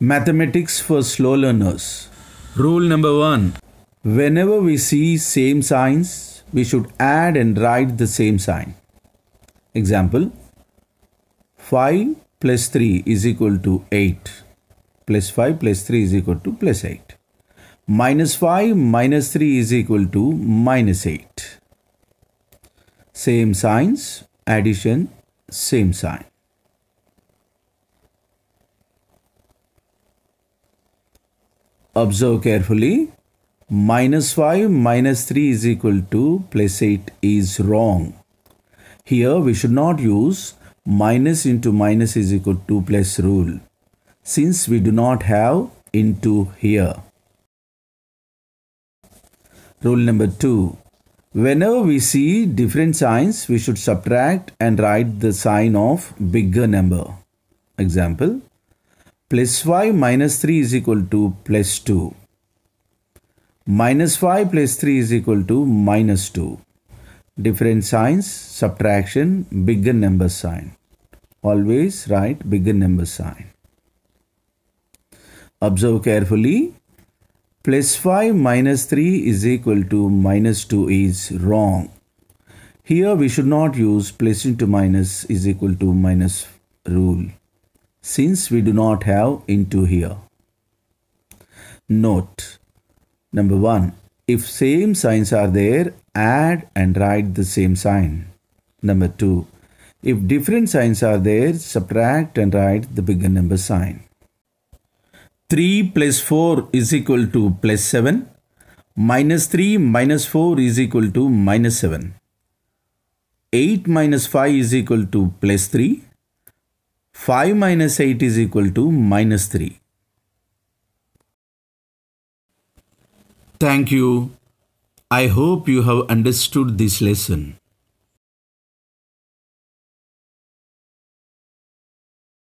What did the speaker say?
Mathematics for slow learners. Rule number one Whenever we see same signs, we should add and write the same sign. Example 5 plus 3 is equal to 8. Plus 5 plus 3 is equal to plus 8. Minus 5 minus 3 is equal to minus 8. Same signs, addition, same sign. Observe carefully. Minus 5 minus 3 is equal to plus 8 is wrong. Here we should not use minus into minus is equal to plus rule since we do not have into here. Rule number 2. Whenever we see different signs, we should subtract and write the sign of bigger number. Example plus 5 minus 3 is equal to plus 2. Minus 5 plus 3 is equal to minus 2. Different signs, subtraction, bigger number sign. Always write bigger number sign. Observe carefully. Plus 5 minus 3 is equal to minus 2 is wrong. Here we should not use plus into minus is equal to minus rule since we do not have into here. Note number 1 if same signs are there add and write the same sign. Number 2 if different signs are there subtract and write the bigger number sign. 3 plus 4 is equal to plus 7 minus 3 minus 4 is equal to minus 7. 8 minus 5 is equal to plus 3. 5 minus 8 is equal to minus 3. Thank you. I hope you have understood this lesson.